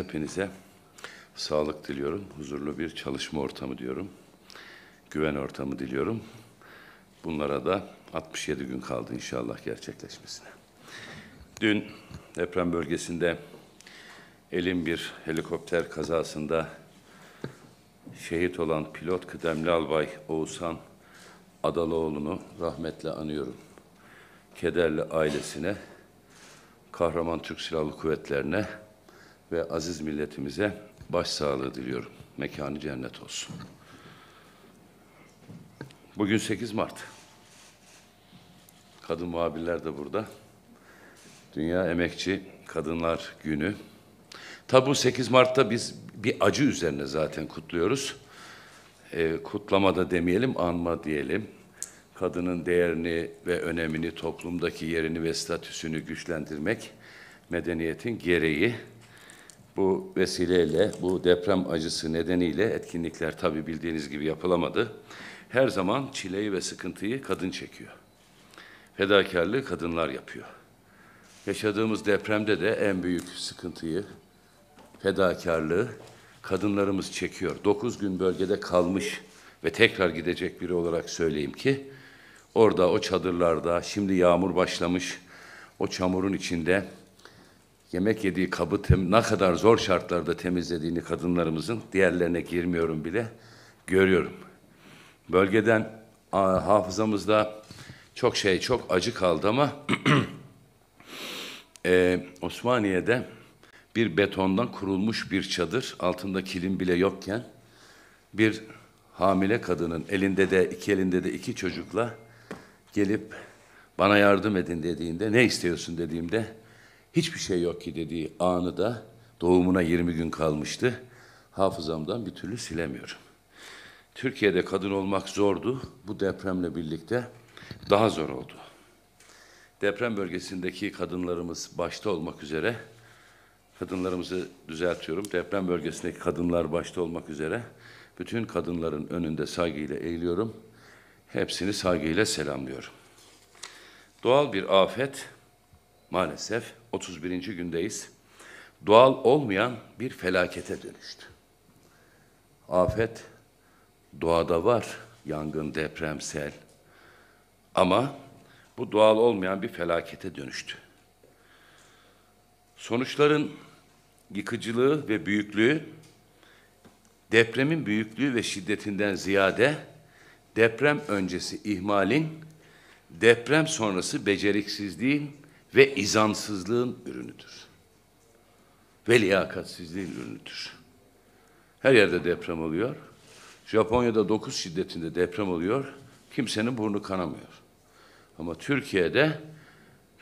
hepinize sağlık diliyorum. Huzurlu bir çalışma ortamı diyorum. Güven ortamı diliyorum. Bunlara da 67 gün kaldı inşallah gerçekleşmesine. Dün deprem bölgesinde elin bir helikopter kazasında şehit olan pilot kıdemli albay Oğuzhan Adaloğlu'nu rahmetle anıyorum. Kederli ailesine, kahraman Türk Silahlı Kuvvetlerine ve aziz milletimize başsağlığı diliyorum. Mekanı cennet olsun. Bugün 8 Mart. Kadın muhabirler de burada. Dünya Emekçi Kadınlar Günü. Tabi bu 8 Mart'ta biz bir acı üzerine zaten kutluyoruz. E, kutlama da demeyelim, anma diyelim. Kadının değerini ve önemini, toplumdaki yerini ve statüsünü güçlendirmek medeniyetin gereği. Bu vesileyle, bu deprem acısı nedeniyle etkinlikler tabii bildiğiniz gibi yapılamadı. Her zaman çileyi ve sıkıntıyı kadın çekiyor. Fedakarlığı kadınlar yapıyor. Yaşadığımız depremde de en büyük sıkıntıyı, fedakarlığı kadınlarımız çekiyor. Dokuz gün bölgede kalmış ve tekrar gidecek biri olarak söyleyeyim ki, orada o çadırlarda şimdi yağmur başlamış, o çamurun içinde yemek yediği kabı tem, ne kadar zor şartlarda temizlediğini kadınlarımızın diğerlerine girmiyorum bile görüyorum. Bölgeden a, hafızamızda çok şey çok acı kaldı ama e, Osmaniye'de bir betondan kurulmuş bir çadır altında kilim bile yokken bir hamile kadının elinde de iki elinde de iki çocukla gelip bana yardım edin dediğinde ne istiyorsun dediğimde Hiçbir şey yok ki dediği anı da doğumuna 20 gün kalmıştı. Hafızamdan bir türlü silemiyorum. Türkiye'de kadın olmak zordu. Bu depremle birlikte daha zor oldu. Deprem bölgesindeki kadınlarımız başta olmak üzere kadınlarımızı düzeltiyorum. Deprem bölgesindeki kadınlar başta olmak üzere bütün kadınların önünde saygıyla eğiliyorum. Hepsini saygıyla selamlıyorum. Doğal bir afet maalesef 31. gündeyiz. Doğal olmayan bir felakete dönüştü. Afet doğada var. Yangın, deprem, sel. Ama bu doğal olmayan bir felakete dönüştü. Sonuçların yıkıcılığı ve büyüklüğü depremin büyüklüğü ve şiddetinden ziyade deprem öncesi ihmalin, deprem sonrası beceriksizliğin ve izansızlığın ürünüdür. Ve liyakatsizliğin ürünüdür. Her yerde deprem oluyor. Japonya'da 9 şiddetinde deprem oluyor. Kimsenin burnu kanamıyor. Ama Türkiye'de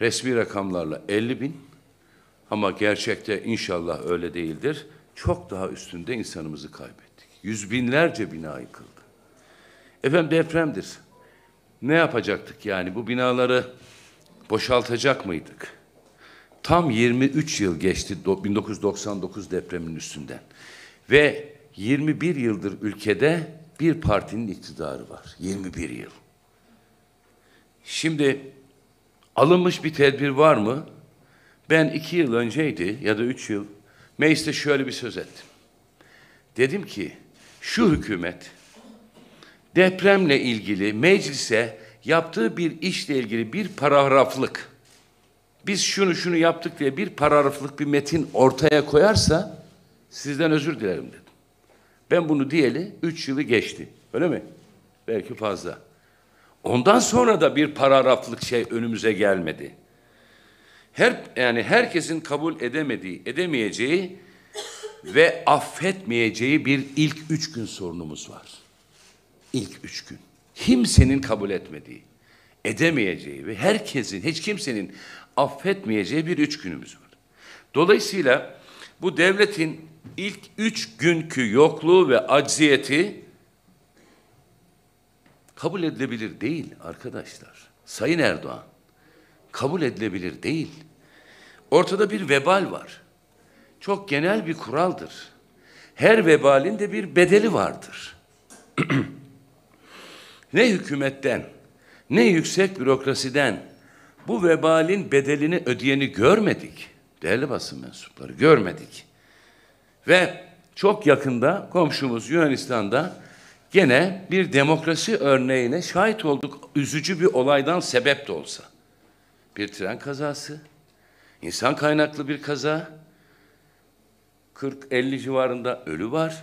resmi rakamlarla 50 bin ama gerçekte inşallah öyle değildir. Çok daha üstünde insanımızı kaybettik. Yüz binlerce bina yıkıldı. Efendim depremdir. Ne yapacaktık yani bu binaları boşaltacak mıydık? Tam 23 yıl geçti 1999 depremin üstünden. Ve 21 yıldır ülkede bir partinin iktidarı var. 21 yıl. Şimdi alınmış bir tedbir var mı? Ben iki yıl önceydi ya da üç yıl mecliste şöyle bir söz ettim. Dedim ki şu hükümet depremle ilgili meclise yaptığı bir işle ilgili bir paragraflık, biz şunu şunu yaptık diye bir paragraflık bir metin ortaya koyarsa sizden özür dilerim dedim. Ben bunu diyeli üç yılı geçti. Öyle mi? Belki fazla. Ondan sonra da bir paragraflık şey önümüze gelmedi. Her yani herkesin kabul edemediği, edemeyeceği ve affetmeyeceği bir ilk üç gün sorunumuz var. İlk üç gün kimsenin kabul etmediği, edemeyeceği ve herkesin, hiç kimsenin affetmeyeceği bir üç günümüz var. Dolayısıyla bu devletin ilk üç günkü yokluğu ve acziyeti kabul edilebilir değil arkadaşlar. Sayın Erdoğan, kabul edilebilir değil. Ortada bir vebal var. Çok genel bir kuraldır. Her vebalin de bir bedeli vardır. ne hükümetten, ne yüksek bürokrasiden bu vebalin bedelini ödeyeni görmedik. Değerli basın mensupları görmedik. Ve çok yakında komşumuz Yunanistan'da gene bir demokrasi örneğine şahit olduk üzücü bir olaydan sebep de olsa. Bir tren kazası, insan kaynaklı bir kaza, 40-50 civarında ölü var.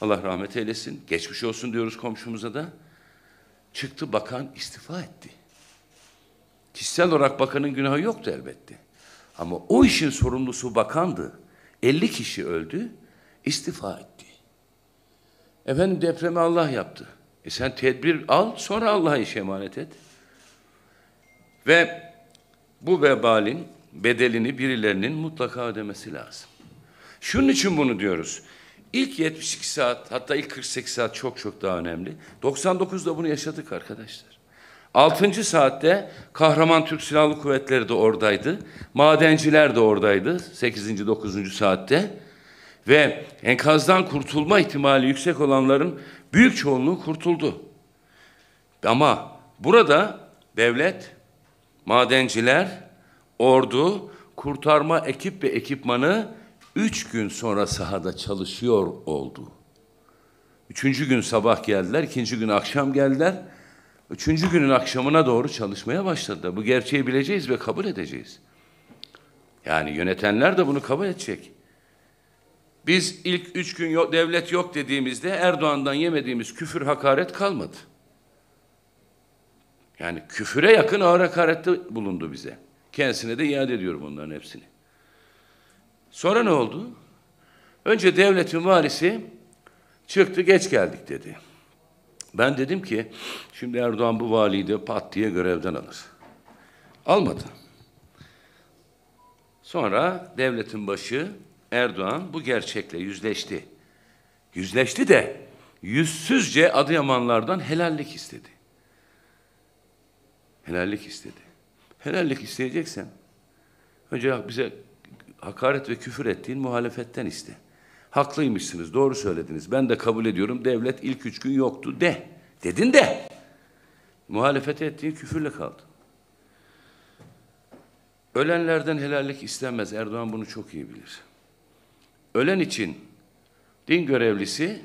Allah rahmet eylesin. Geçmiş olsun diyoruz komşumuza da. Çıktı bakan istifa etti. Kişisel olarak bakanın günahı yoktu elbette. Ama o işin sorumlusu bakandı. 50 kişi öldü, istifa etti. Efendim depremi Allah yaptı. E sen tedbir al, sonra Allah'a iş emanet et. Ve bu vebalin bedelini birilerinin mutlaka ödemesi lazım. Şunun için bunu diyoruz. İlk 72 saat hatta ilk 48 saat çok çok daha önemli. 99'da bunu yaşadık arkadaşlar. Altıncı saatte kahraman Türk Silahlı Kuvvetleri de oradaydı. Madenciler de oradaydı. Sekizinci, dokuzuncu saatte. Ve enkazdan kurtulma ihtimali yüksek olanların büyük çoğunluğu kurtuldu. Ama burada devlet, madenciler, ordu, kurtarma ekip ve ekipmanı Üç gün sonra sahada çalışıyor oldu. Üçüncü gün sabah geldiler, ikinci gün akşam geldiler. Üçüncü günün akşamına doğru çalışmaya başladı. Bu gerçeği bileceğiz ve kabul edeceğiz. Yani yönetenler de bunu kabul edecek. Biz ilk üç gün yok, devlet yok dediğimizde Erdoğan'dan yemediğimiz küfür hakaret kalmadı. Yani küfüre yakın ağır hakarette bulundu bize. Kendisine de iade ediyorum onların hepsini. Sonra ne oldu? Önce devletin valisi çıktı geç geldik dedi. Ben dedim ki şimdi Erdoğan bu valiyi de pat diye görevden alır. Almadı. Sonra devletin başı Erdoğan bu gerçekle yüzleşti. Yüzleşti de yüzsüzce Adıyamanlardan helallik istedi. Helallik istedi. Helallik isteyeceksen önce bize hakaret ve küfür ettiğin muhalefetten iste. Haklıymışsınız, doğru söylediniz. Ben de kabul ediyorum. Devlet ilk üç gün yoktu de. Dedin de. Muhalefet ettiğin küfürle kaldı. Ölenlerden helallik istenmez. Erdoğan bunu çok iyi bilir. Ölen için din görevlisi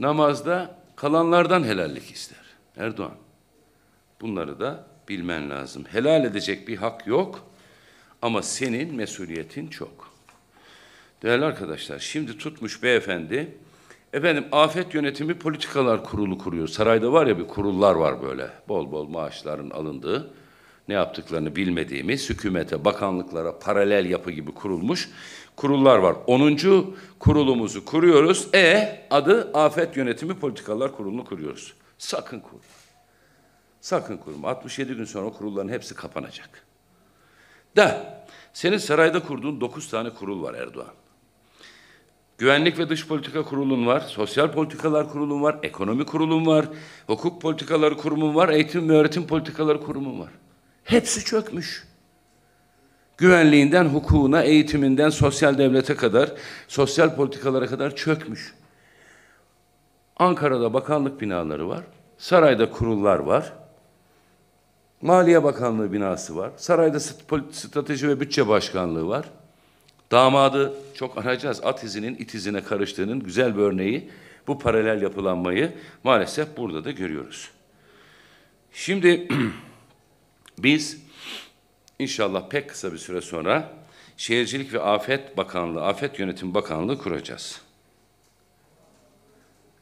namazda kalanlardan helallik ister. Erdoğan. Bunları da bilmen lazım. Helal edecek bir hak yok. Ama senin mesuliyetin çok. Değerli arkadaşlar, şimdi tutmuş beyefendi, efendim afet yönetimi politikalar kurulu kuruyor. Sarayda var ya bir kurullar var böyle, bol bol maaşların alındığı, ne yaptıklarını bilmediğimiz, hükümete, bakanlıklara paralel yapı gibi kurulmuş kurullar var. Onuncu kurulumuzu kuruyoruz. E adı Afet Yönetimi Politikalar Kurulu'nu kuruyoruz. Sakın kurma. Sakın kurma. 67 gün sonra kurulların hepsi kapanacak. Da senin sarayda kurduğun dokuz tane kurul var Erdoğan. Güvenlik ve Dış Politika Kurulun var, Sosyal Politikalar Kurulun var, Ekonomi Kurulun var, Hukuk Politikaları Kurumun var, Eğitim ve Öğretim Politikaları Kurumun var. Hepsi çökmüş. Güvenliğinden hukukuna, eğitiminden sosyal devlete kadar, sosyal politikalara kadar çökmüş. Ankara'da bakanlık binaları var, sarayda kurullar var, Maliye Bakanlığı binası var. Sarayda Strateji ve Bütçe Başkanlığı var. Damadı çok anacağız. At izinin it izine karıştığının güzel bir örneği. Bu paralel yapılanmayı maalesef burada da görüyoruz. Şimdi biz inşallah pek kısa bir süre sonra Şehircilik ve Afet Bakanlığı, Afet Yönetim Bakanlığı kuracağız.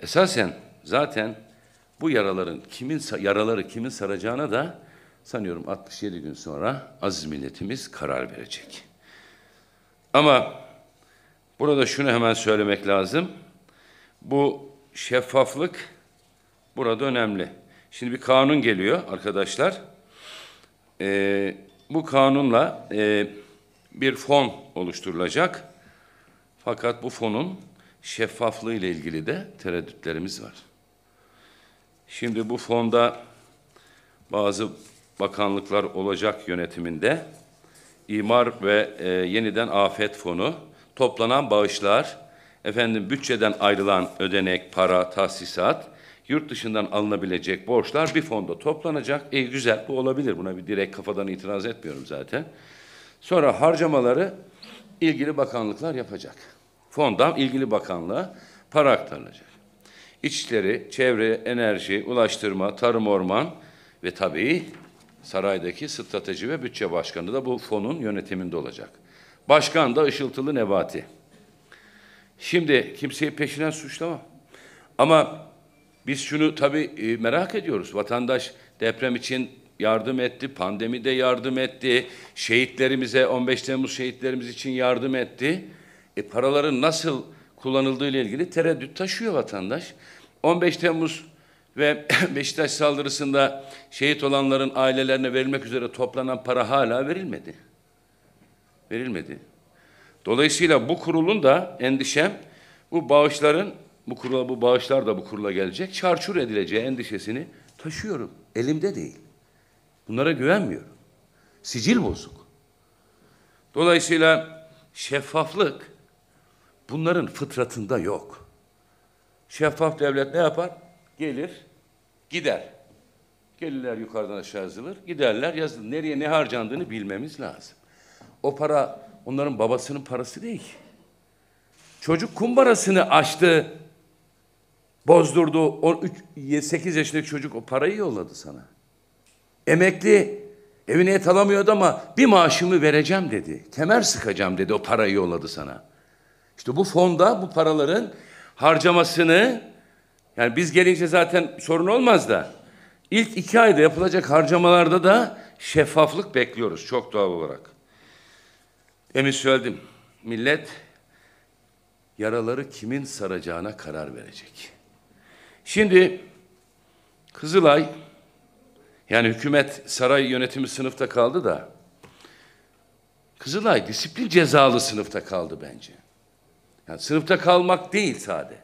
Esasen zaten bu yaraların kimin yaraları kimin saracağına da sanıyorum 67 gün sonra aziz milletimiz karar verecek. Ama burada şunu hemen söylemek lazım. Bu şeffaflık burada önemli. Şimdi bir kanun geliyor arkadaşlar. Ee, bu kanunla e, bir fon oluşturulacak. Fakat bu fonun şeffaflığı ile ilgili de tereddütlerimiz var. Şimdi bu fonda bazı bakanlıklar olacak yönetiminde imar ve e, yeniden afet fonu toplanan bağışlar efendim bütçeden ayrılan ödenek, para, tahsisat, yurt dışından alınabilecek borçlar bir fonda toplanacak. E güzel bu olabilir. Buna bir direkt kafadan itiraz etmiyorum zaten. Sonra harcamaları ilgili bakanlıklar yapacak. Fondan ilgili bakanlığa para aktarılacak. İçişleri, Çevre, Enerji, Ulaştırma, Tarım, Orman ve tabii saraydaki strateji ve bütçe başkanı da bu fonun yönetiminde olacak. Başkan da Işıltılı Nebati. Şimdi kimseyi peşinden suçlama. Ama biz şunu tabii e, merak ediyoruz. Vatandaş deprem için yardım etti, pandemide yardım etti, şehitlerimize 15 Temmuz şehitlerimiz için yardım etti. E paraların nasıl kullanıldığı ile ilgili tereddüt taşıyor vatandaş. 15 Temmuz ve Beşiktaş saldırısında şehit olanların ailelerine verilmek üzere toplanan para hala verilmedi. Verilmedi. Dolayısıyla bu kurulun da endişem bu bağışların bu kurula bu bağışlar da bu kurula gelecek. Çarçur edileceği endişesini taşıyorum. Elimde değil. Bunlara güvenmiyorum. Sicil bozuk. Dolayısıyla şeffaflık bunların fıtratında yok. Şeffaf devlet ne yapar? gelir, gider. Gelirler yukarıdan aşağı yazılır, giderler yazılır. Nereye ne harcandığını bilmemiz lazım. O para onların babasının parası değil. Çocuk kumbarasını açtı, bozdurdu. 13, 8 yaşındaki çocuk o parayı yolladı sana. Emekli evine et alamıyordu ama bir maaşımı vereceğim dedi. Kemer sıkacağım dedi o parayı yolladı sana. İşte bu fonda bu paraların harcamasını yani biz gelince zaten sorun olmaz da ilk iki ayda yapılacak harcamalarda da şeffaflık bekliyoruz çok doğal olarak. Demin söyledim. Millet yaraları kimin saracağına karar verecek. Şimdi Kızılay yani hükümet saray yönetimi sınıfta kaldı da Kızılay disiplin cezalı sınıfta kaldı bence. Yani sınıfta kalmak değil sade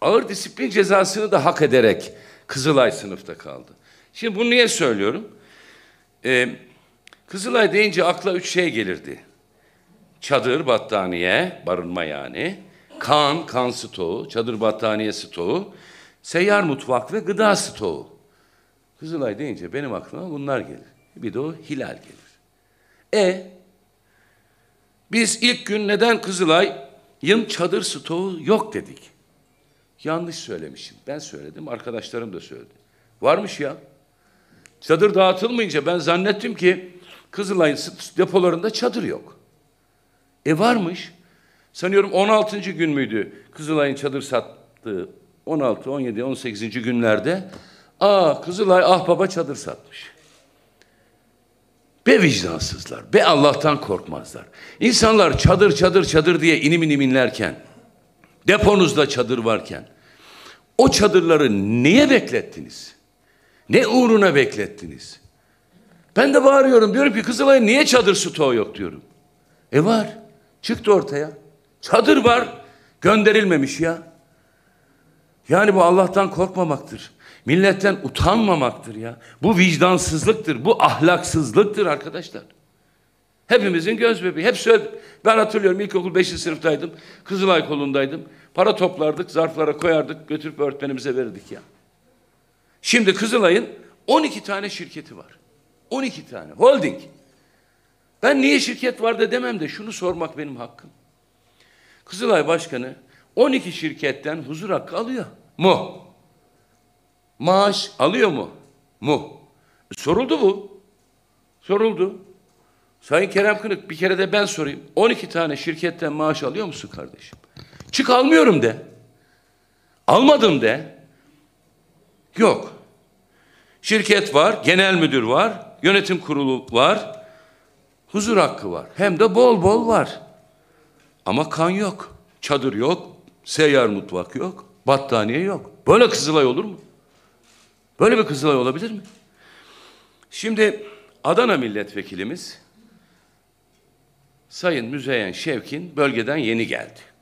ağır disiplin cezasını da hak ederek Kızılay sınıfta kaldı. Şimdi bunu niye söylüyorum? Ee, Kızılay deyince akla üç şey gelirdi. Çadır, battaniye, barınma yani. Kan, kan stoğu, çadır battaniye stoğu, seyyar mutfak ve gıda stoğu. Kızılay deyince benim aklıma bunlar gelir. Bir de o hilal gelir. E biz ilk gün neden Kızılay'ın çadır stoğu yok dedik? Yanlış söylemişim. Ben söyledim, arkadaşlarım da söyledi. Varmış ya. Çadır dağıtılmayınca ben zannettim ki Kızılay'ın depolarında çadır yok. E varmış. Sanıyorum 16. gün müydü Kızılay'ın çadır sattığı 16, 17, 18. günlerde aa Kızılay ah baba çadır satmış. Be vicdansızlar, be Allah'tan korkmazlar. İnsanlar çadır çadır çadır diye inim inim inlerken, deponuzda çadır varken, o çadırları niye beklettiniz? Ne uğruna beklettiniz? Ben de bağırıyorum diyorum ki Kızılay'a niye çadır stoğu yok diyorum. E var. Çıktı ortaya. Çadır var. Gönderilmemiş ya. Yani bu Allah'tan korkmamaktır. Milletten utanmamaktır ya. Bu vicdansızlıktır. Bu ahlaksızlıktır arkadaşlar. Hepimizin göz bebeği. Hep söyledim. Ben hatırlıyorum ilkokul 5. sınıftaydım. Kızılay kolundaydım. Para toplardık, zarflara koyardık, götürüp öğretmenimize verirdik ya. Şimdi Kızılay'ın 12 tane şirketi var. 12 tane. Holding. Ben niye şirket var da demem de şunu sormak benim hakkım. Kızılay Başkanı 12 şirketten huzur hakkı alıyor mu? Maaş alıyor mu? Mu? E, soruldu bu. Soruldu. Sayın Kerem Kınık bir kere de ben sorayım. 12 tane şirketten maaş alıyor musun kardeşim? Çık almıyorum de. Almadım de. Yok. Şirket var, genel müdür var, yönetim kurulu var. Huzur hakkı var. Hem de bol bol var. Ama kan yok. Çadır yok. Seyyar mutfak yok. Battaniye yok. Böyle Kızılay olur mu? Böyle bir Kızılay olabilir mi? Şimdi Adana milletvekilimiz Sayın Müzeyyen Şevkin bölgeden yeni geldi.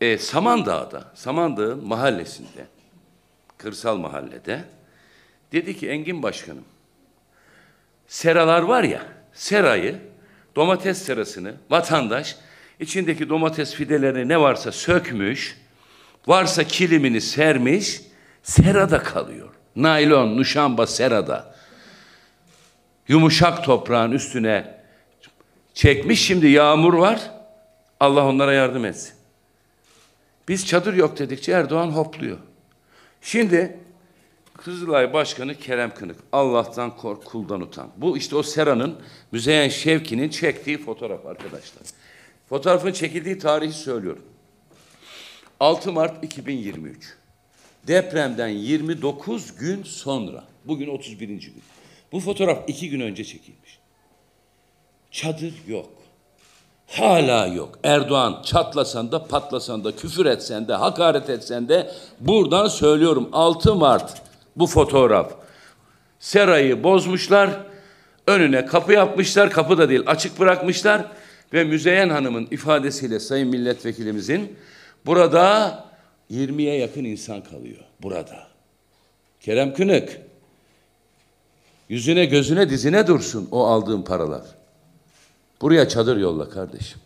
e, Samandağ'da, Samandağ'ın mahallesinde, kırsal mahallede dedi ki Engin Başkanım, seralar var ya, serayı, domates serasını vatandaş içindeki domates fidelerini ne varsa sökmüş, varsa kilimini sermiş, serada kalıyor. Naylon, nuşamba serada. Yumuşak toprağın üstüne çekmiş şimdi yağmur var. Allah onlara yardım etsin. Biz çadır yok dedikçe Erdoğan hopluyor. Şimdi Kızılay Başkanı Kerem Kınık. Allah'tan kork, kuldan utan. Bu işte o Sera'nın, Müzeyyen Şevki'nin çektiği fotoğraf arkadaşlar. Fotoğrafın çekildiği tarihi söylüyorum. 6 Mart 2023. Depremden 29 gün sonra. Bugün 31. gün. Bu fotoğraf iki gün önce çekilmiş. Çadır yok. Hala yok. Erdoğan çatlasan da patlasan da küfür etsen de hakaret etsen de buradan söylüyorum 6 Mart bu fotoğraf. Serayı bozmuşlar. Önüne kapı yapmışlar. Kapı da değil açık bırakmışlar. Ve Müzeyyen Hanım'ın ifadesiyle Sayın Milletvekilimizin burada 20'ye yakın insan kalıyor. Burada. Kerem Künük. Yüzüne gözüne dizine dursun o aldığın paralar. Buraya çadır yolla kardeşim.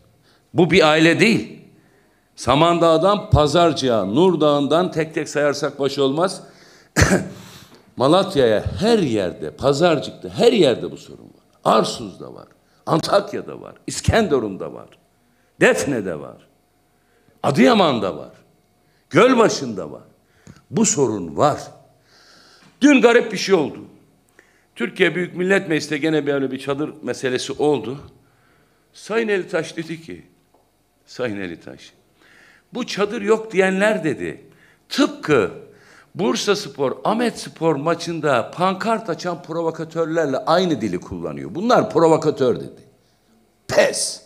Bu bir aile değil. Samandağ'dan Pazarcı'ya, Nur Dağı'ndan tek tek sayarsak baş olmaz. Malatya'ya her yerde, Pazarcık'ta her yerde bu sorun var. Arsuz'da var, Antakya'da var, İskenderun'da var, Defne'de var, Adıyaman'da var, Gölbaşı'nda var. Bu sorun var. Dün garip bir şey oldu. Türkiye Büyük Millet Meclisi'nde gene böyle bir çadır meselesi oldu. Sayın Elitaş dedi ki, Sayın Elitaş, bu çadır yok diyenler dedi. Tıpkı Bursa Spor, Ahmet Spor maçında pankart açan provokatörlerle aynı dili kullanıyor. Bunlar provokatör dedi. Pes.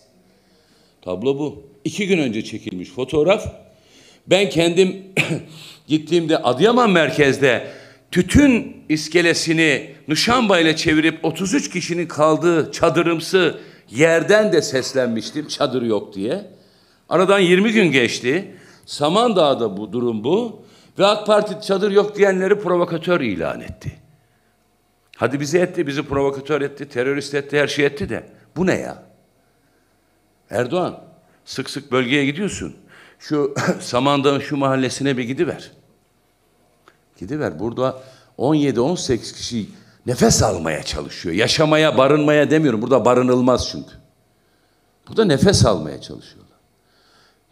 Tablo bu. İki gün önce çekilmiş fotoğraf. Ben kendim gittiğimde Adıyaman merkezde tütün iskelesini Nuşamba ile çevirip 33 kişinin kaldığı çadırımsı Yerden de seslenmiştim çadır yok diye. Aradan 20 gün geçti. Samandağ'da bu durum bu. Ve AK Parti çadır yok diyenleri provokatör ilan etti. Hadi bizi etti, bizi provokatör etti, terörist etti, her şey etti de. Bu ne ya? Erdoğan, sık sık bölgeye gidiyorsun. Şu Samandağ'ın şu mahallesine bir gidiver. Gidiver. Burada 17-18 kişi nefes almaya çalışıyor. Yaşamaya, barınmaya demiyorum. Burada barınılmaz çünkü. Burada nefes almaya çalışıyorlar.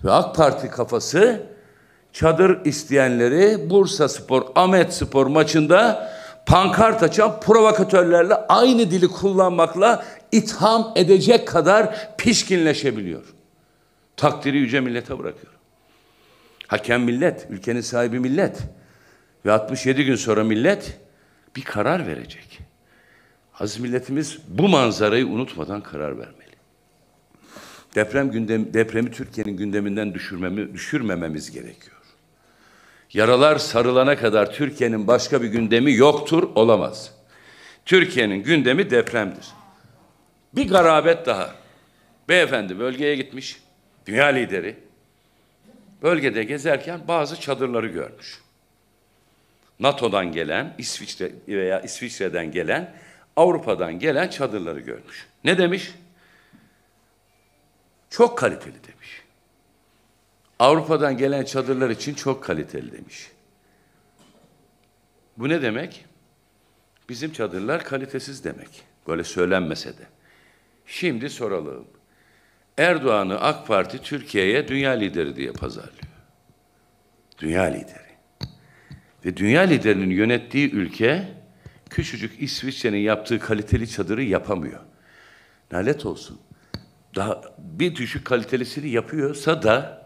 Ve AK Parti kafası çadır isteyenleri Bursa Spor, Ahmet Spor maçında pankart açan provokatörlerle aynı dili kullanmakla itham edecek kadar pişkinleşebiliyor. Takdiri yüce millete bırakıyorum. Hakem millet, ülkenin sahibi millet. Ve 67 gün sonra millet bir karar verecek. Aziz milletimiz bu manzarayı unutmadan karar vermeli. Deprem gündem, depremi Türkiye'nin gündeminden düşürmemi, düşürmememiz gerekiyor. Yaralar sarılana kadar Türkiye'nin başka bir gündemi yoktur, olamaz. Türkiye'nin gündemi depremdir. Bir garabet daha. Beyefendi bölgeye gitmiş, dünya lideri. Bölgede gezerken bazı çadırları görmüş. NATO'dan gelen, İsviçre veya İsviçre'den gelen, Avrupa'dan gelen çadırları görmüş. Ne demiş? Çok kaliteli demiş. Avrupa'dan gelen çadırlar için çok kaliteli demiş. Bu ne demek? Bizim çadırlar kalitesiz demek. Böyle söylenmese de. Şimdi soralım. Erdoğan'ı AK Parti Türkiye'ye dünya lideri diye pazarlıyor. Dünya lideri. Ve dünya liderinin yönettiği ülke küçücük İsviçre'nin yaptığı kaliteli çadırı yapamıyor. Nalet olsun. Daha bir düşük kalitelisini yapıyorsa da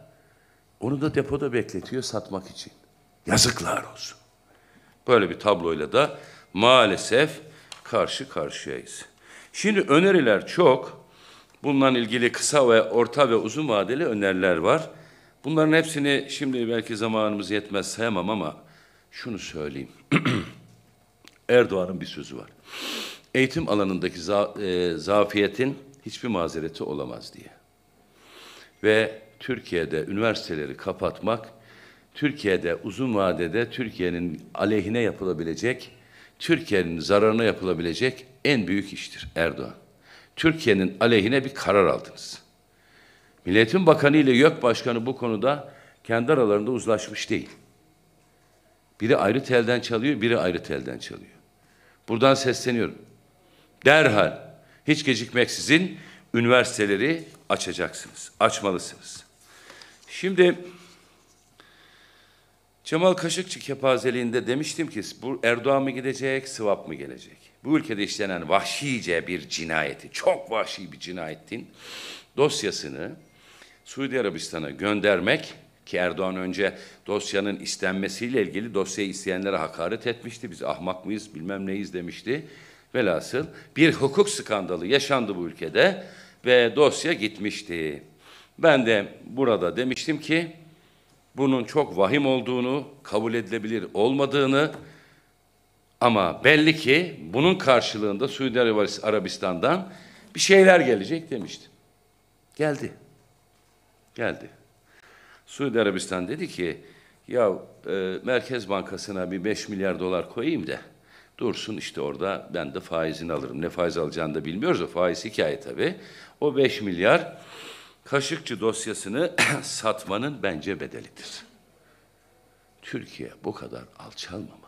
onu da depoda bekletiyor satmak için. Yazıklar olsun. Böyle bir tabloyla da maalesef karşı karşıyayız. Şimdi öneriler çok. Bundan ilgili kısa ve orta ve uzun vadeli öneriler var. Bunların hepsini şimdi belki zamanımız yetmez sayamam ama şunu söyleyeyim. Erdoğan'ın bir sözü var. Eğitim alanındaki za e, zafiyetin hiçbir mazereti olamaz diye. Ve Türkiye'de üniversiteleri kapatmak, Türkiye'de uzun vadede Türkiye'nin aleyhine yapılabilecek, Türkiye'nin zararına yapılabilecek en büyük iştir Erdoğan. Türkiye'nin aleyhine bir karar aldınız. Milletin Bakanı ile YÖK Başkanı bu konuda kendi aralarında uzlaşmış değil. Biri ayrı telden çalıyor, biri ayrı telden çalıyor. Buradan sesleniyorum. Derhal, hiç gecikmeksizin üniversiteleri açacaksınız, açmalısınız. Şimdi Cemal Kaşıkçı kepazeliğinde demiştim ki bu Erdoğan mı gidecek, Sıvap mı gelecek? Bu ülkede işlenen vahşice bir cinayeti, çok vahşi bir cinayetin dosyasını Suudi Arabistan'a göndermek ki Erdoğan önce dosyanın istenmesiyle ilgili dosyayı isteyenlere hakaret etmişti. Biz ahmak mıyız bilmem neyiz demişti. Velhasıl bir hukuk skandalı yaşandı bu ülkede ve dosya gitmişti. Ben de burada demiştim ki bunun çok vahim olduğunu, kabul edilebilir olmadığını ama belli ki bunun karşılığında Suudi Arabistan'dan bir şeyler gelecek demiştim. Geldi. Geldi. Suudi Arabistan dedi ki ya e, Merkez Bankası'na bir 5 milyar dolar koyayım da dursun işte orada ben de faizini alırım. Ne faiz alacağını da bilmiyoruz o faiz hikaye tabii. O 5 milyar Kaşıkçı dosyasını satmanın bence bedelidir. Türkiye bu kadar alçalmamalı.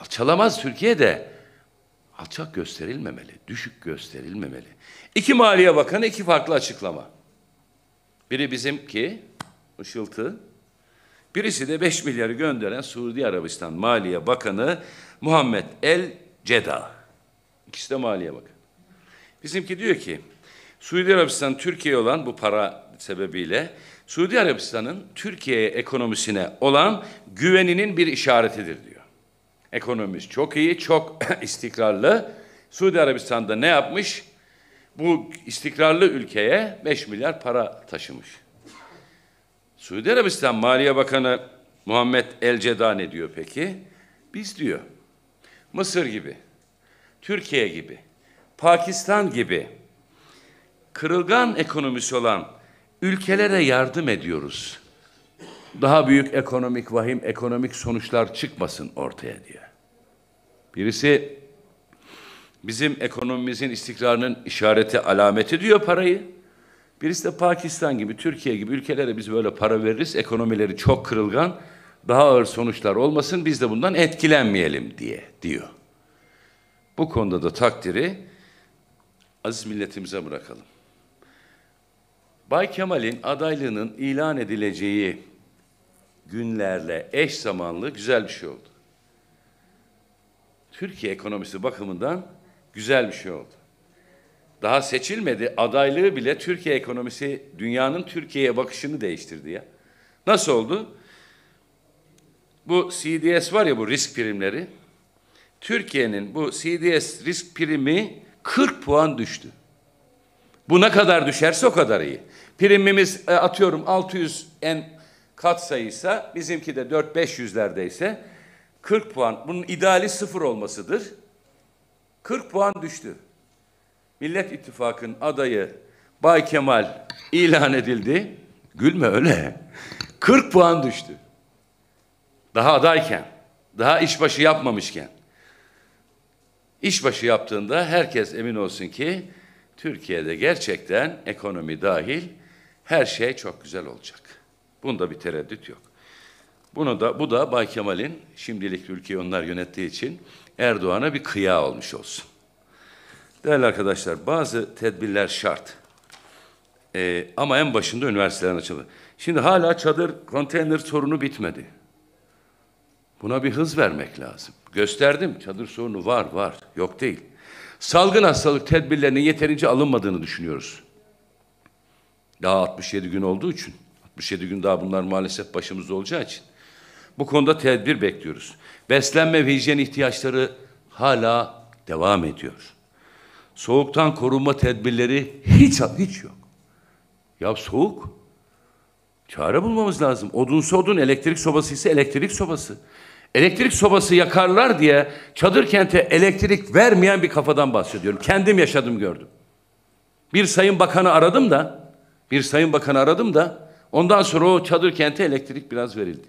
Alçalamaz Türkiye de alçak gösterilmemeli, düşük gösterilmemeli. İki Maliye Bakanı iki farklı açıklama. Biri bizimki, ışıltı. Birisi de 5 milyarı gönderen Suudi Arabistan Maliye Bakanı Muhammed El Ceda. İkisi de Maliye Bakanı. Bizimki diyor ki, Suudi Arabistan Türkiye olan bu para sebebiyle Suudi Arabistan'ın Türkiye ekonomisine olan güveninin bir işaretidir diyor. Ekonomimiz çok iyi, çok istikrarlı. Suudi Arabistan'da ne yapmış? bu istikrarlı ülkeye 5 milyar para taşımış. Suudi Arabistan Maliye Bakanı Muhammed El Ceda ne diyor peki? Biz diyor Mısır gibi, Türkiye gibi, Pakistan gibi kırılgan ekonomisi olan ülkelere yardım ediyoruz. Daha büyük ekonomik vahim, ekonomik sonuçlar çıkmasın ortaya diye. Birisi bizim ekonomimizin istikrarının işareti, alameti diyor parayı. Birisi de Pakistan gibi, Türkiye gibi ülkelere biz böyle para veririz, ekonomileri çok kırılgan, daha ağır sonuçlar olmasın, biz de bundan etkilenmeyelim diye diyor. Bu konuda da takdiri aziz milletimize bırakalım. Bay Kemal'in adaylığının ilan edileceği günlerle eş zamanlı güzel bir şey oldu. Türkiye ekonomisi bakımından güzel bir şey oldu. Daha seçilmedi. Adaylığı bile Türkiye ekonomisi dünyanın Türkiye'ye bakışını değiştirdi ya. Nasıl oldu? Bu CDS var ya bu risk primleri. Türkiye'nin bu CDS risk primi 40 puan düştü. Bu ne kadar düşerse o kadar iyi. Primimiz e, atıyorum 600 en kat sayıysa bizimki de 4-500'lerdeyse 40 puan. Bunun ideali sıfır olmasıdır. 40 puan düştü. Millet İttifakı'nın adayı Bay Kemal ilan edildi. Gülme öyle. 40 puan düştü. Daha adayken, daha işbaşı yapmamışken. İşbaşı yaptığında herkes emin olsun ki Türkiye'de gerçekten ekonomi dahil her şey çok güzel olacak. Bunda bir tereddüt yok. Bunu da bu da Bay Kemal'in şimdilik Türkiye onlar yönettiği için Erdoğan'a bir kıya olmuş olsun. Değerli arkadaşlar bazı tedbirler şart. Ee, ama en başında üniversitelerin açıldı. Şimdi hala çadır konteyner sorunu bitmedi. Buna bir hız vermek lazım. Gösterdim çadır sorunu var var yok değil. Salgın hastalık tedbirlerinin yeterince alınmadığını düşünüyoruz. Daha 67 gün olduğu için 67 gün daha bunlar maalesef başımızda olacağı için. Bu konuda tedbir bekliyoruz. Beslenme ve hijyen ihtiyaçları hala devam ediyor. Soğuktan korunma tedbirleri hiç hiç yok. Ya soğuk. Çare bulmamız lazım. Odun odun, elektrik sobası ise elektrik sobası. Elektrik sobası yakarlar diye çadır kente elektrik vermeyen bir kafadan bahsediyorum. Kendim yaşadım gördüm. Bir sayın bakanı aradım da, bir sayın bakanı aradım da ondan sonra o çadır kente elektrik biraz verildi.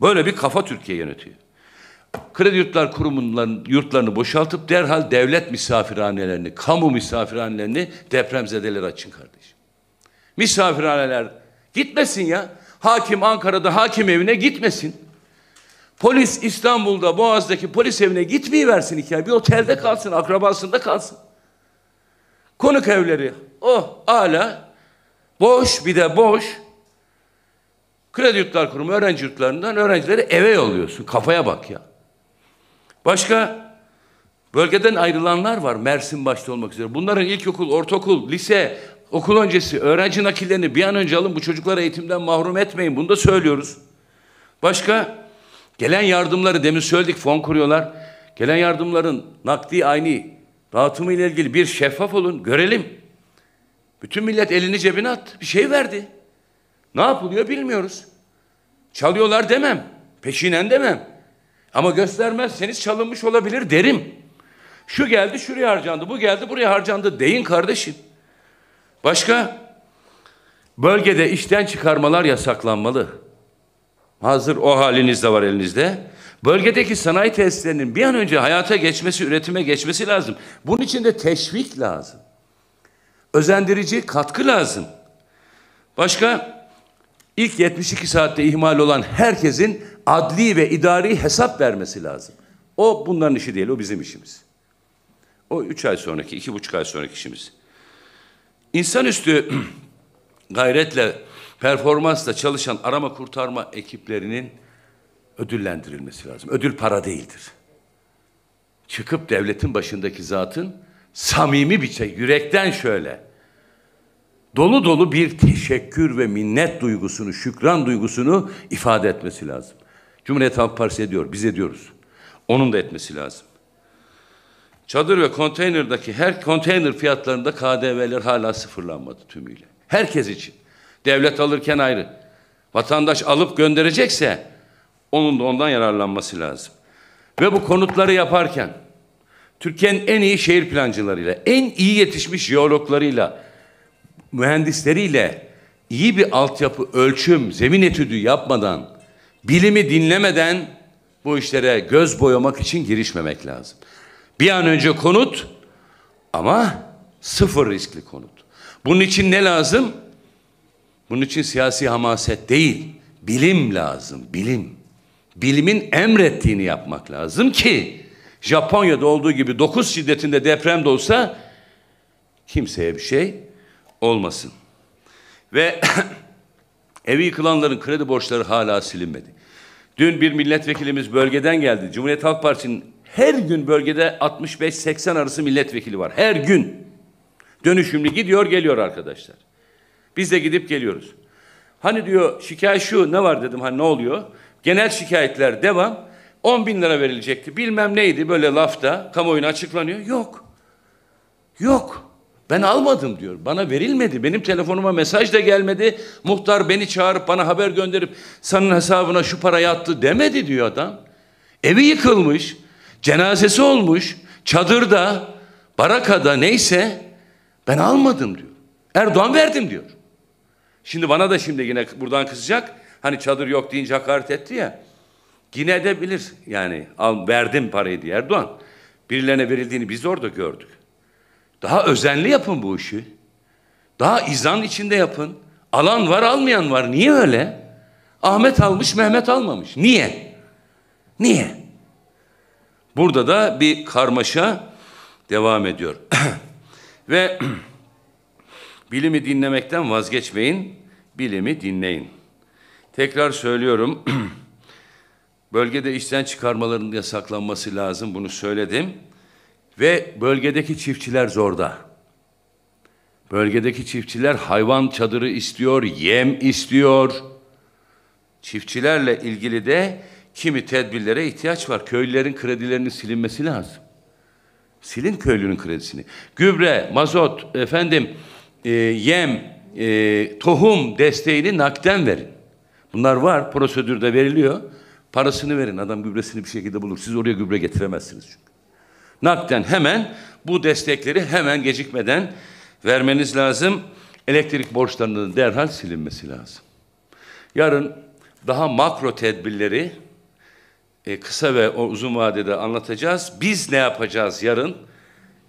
Böyle bir kafa Türkiye yönetiyor. Kredi Yurtlar Kurumu'nun yurtlarını boşaltıp derhal devlet misafirhanelerini, kamu misafirhanelerini depremzedeler açın kardeşim. Misafirhaneler gitmesin ya. Hakim Ankara'da hakim evine gitmesin. Polis İstanbul'da Boğaz'daki polis evine gitmeyi versin hikaye. Bir otelde kalsın, akrabasında kalsın. Konuk evleri oh hala boş bir de boş Kredi Yurtlar Kurumu öğrenci yurtlarından öğrencileri eve yolluyorsun. Kafaya bak ya. Başka bölgeden ayrılanlar var Mersin başta olmak üzere. Bunların ilkokul, ortaokul, lise, okul öncesi öğrenci nakillerini bir an önce alın. Bu çocukları eğitimden mahrum etmeyin. Bunu da söylüyoruz. Başka gelen yardımları demin söyledik fon kuruyorlar. Gelen yardımların nakdi aynı dağıtımı ile ilgili bir şeffaf olun görelim. Bütün millet elini cebine attı. Bir şey verdi. Ne yapılıyor bilmiyoruz. Çalıyorlar demem. Peşinen demem. Ama göstermezseniz çalınmış olabilir derim. Şu geldi şuraya harcandı, bu geldi buraya harcandı deyin kardeşim. Başka? Bölgede işten çıkarmalar yasaklanmalı. Hazır o haliniz de var elinizde. Bölgedeki sanayi tesislerinin bir an önce hayata geçmesi, üretime geçmesi lazım. Bunun için de teşvik lazım. Özendirici katkı lazım. Başka? ilk 72 saatte ihmal olan herkesin adli ve idari hesap vermesi lazım. O bunların işi değil, o bizim işimiz. O üç ay sonraki, iki buçuk ay sonraki işimiz. İnsanüstü gayretle, performansla çalışan arama kurtarma ekiplerinin ödüllendirilmesi lazım. Ödül para değildir. Çıkıp devletin başındaki zatın samimi bir şey, yürekten şöyle dolu dolu bir teşekkür ve minnet duygusunu, şükran duygusunu ifade etmesi lazım. Cumhuriyet Halk Partisi ediyor, biz ediyoruz. Onun da etmesi lazım. Çadır ve konteynerdaki her konteyner fiyatlarında KDV'ler hala sıfırlanmadı tümüyle. Herkes için. Devlet alırken ayrı. Vatandaş alıp gönderecekse onun da ondan yararlanması lazım. Ve bu konutları yaparken Türkiye'nin en iyi şehir plancılarıyla, en iyi yetişmiş jeologlarıyla, mühendisleriyle iyi bir altyapı, ölçüm, zemin etüdü yapmadan, bilimi dinlemeden bu işlere göz boyamak için girişmemek lazım. Bir an önce konut ama sıfır riskli konut. Bunun için ne lazım? Bunun için siyasi hamaset değil, bilim lazım, bilim. Bilimin emrettiğini yapmak lazım ki Japonya'da olduğu gibi 9 şiddetinde deprem de olsa kimseye bir şey olmasın. Ve evi yıkılanların kredi borçları hala silinmedi. Dün bir milletvekilimiz bölgeden geldi. Cumhuriyet Halk Partisi'nin her gün bölgede 65-80 arası milletvekili var. Her gün. Dönüşümlü gidiyor geliyor arkadaşlar. Biz de gidip geliyoruz. Hani diyor şikayet şu ne var dedim hani ne oluyor? Genel şikayetler devam. 10 bin lira verilecekti. Bilmem neydi böyle lafta kamuoyuna açıklanıyor. Yok. Yok. Ben almadım diyor. Bana verilmedi. Benim telefonuma mesaj da gelmedi. Muhtar beni çağırıp bana haber gönderip senin hesabına şu para yattı demedi diyor adam. Evi yıkılmış. Cenazesi olmuş. Çadırda, barakada neyse ben almadım diyor. Erdoğan verdim diyor. Şimdi bana da şimdi yine buradan kızacak. Hani çadır yok deyince hakaret etti ya. Yine edebilir yani al verdim parayı diye Erdoğan. Birilerine verildiğini biz orada gördük. Daha özenli yapın bu işi. Daha izan içinde yapın. Alan var almayan var. Niye öyle? Ahmet almış Mehmet almamış. Niye? Niye? Burada da bir karmaşa devam ediyor. Ve bilimi dinlemekten vazgeçmeyin, bilimi dinleyin. Tekrar söylüyorum, bölgede işten çıkarmaların yasaklanması lazım, bunu söyledim. Ve bölgedeki çiftçiler zorda. Bölgedeki çiftçiler hayvan çadırı istiyor, yem istiyor. Çiftçilerle ilgili de kimi tedbirlere ihtiyaç var. Köylülerin kredilerinin silinmesi lazım. Silin köylünün kredisini. Gübre, mazot, efendim, e, yem, e, tohum desteğini nakden verin. Bunlar var, prosedürde veriliyor. Parasını verin, adam gübresini bir şekilde bulur. Siz oraya gübre getiremezsiniz çünkü nakden hemen bu destekleri hemen gecikmeden vermeniz lazım. Elektrik borçlarının derhal silinmesi lazım. Yarın daha makro tedbirleri e, kısa ve uzun vadede anlatacağız. Biz ne yapacağız yarın?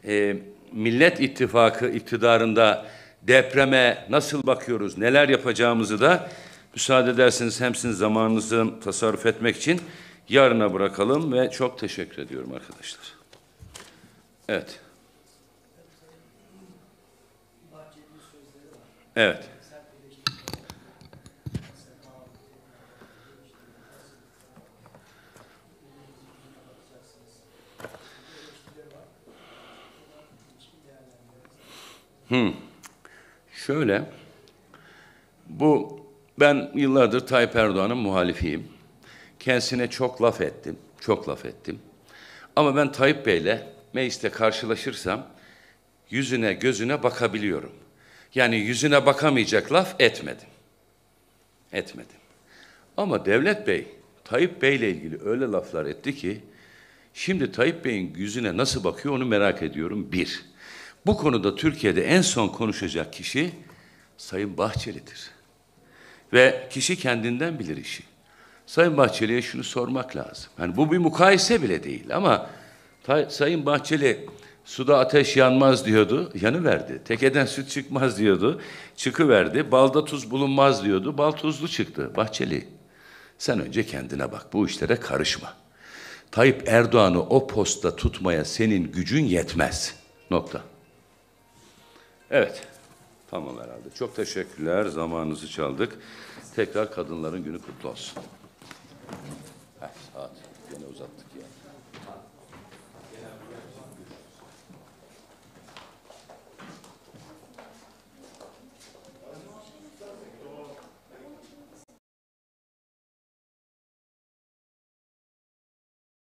E, Millet İttifakı iktidarında depreme nasıl bakıyoruz, neler yapacağımızı da müsaade ederseniz hem zamanınızı tasarruf etmek için yarına bırakalım ve çok teşekkür ediyorum arkadaşlar. Evet. Evet. Hmm. Şöyle, bu ben yıllardır Tayyip Erdoğan'ın muhalifiyim. Kendisine çok laf ettim, çok laf ettim. Ama ben Tayyip Bey'le mecliste karşılaşırsam yüzüne gözüne bakabiliyorum. Yani yüzüne bakamayacak laf etmedim. Etmedim. Ama Devlet Bey, Tayyip ile ilgili öyle laflar etti ki, şimdi Tayyip Bey'in yüzüne nasıl bakıyor onu merak ediyorum. Bir, bu konuda Türkiye'de en son konuşacak kişi Sayın Bahçeli'dir. Ve kişi kendinden bilir işi. Sayın Bahçeli'ye şunu sormak lazım. Yani bu bir mukayese bile değil ama Sayın Bahçeli suda ateş yanmaz diyordu. Yanı verdi. Tekeden süt çıkmaz diyordu. Çıkı verdi. Balda tuz bulunmaz diyordu. Bal tuzlu çıktı. Bahçeli sen önce kendine bak. Bu işlere karışma. Tayyip Erdoğan'ı o posta tutmaya senin gücün yetmez. Nokta. Evet. Tamam herhalde. Çok teşekkürler. Zamanınızı çaldık. Tekrar kadınların günü kutlu olsun. Heh, saat gene uzattık.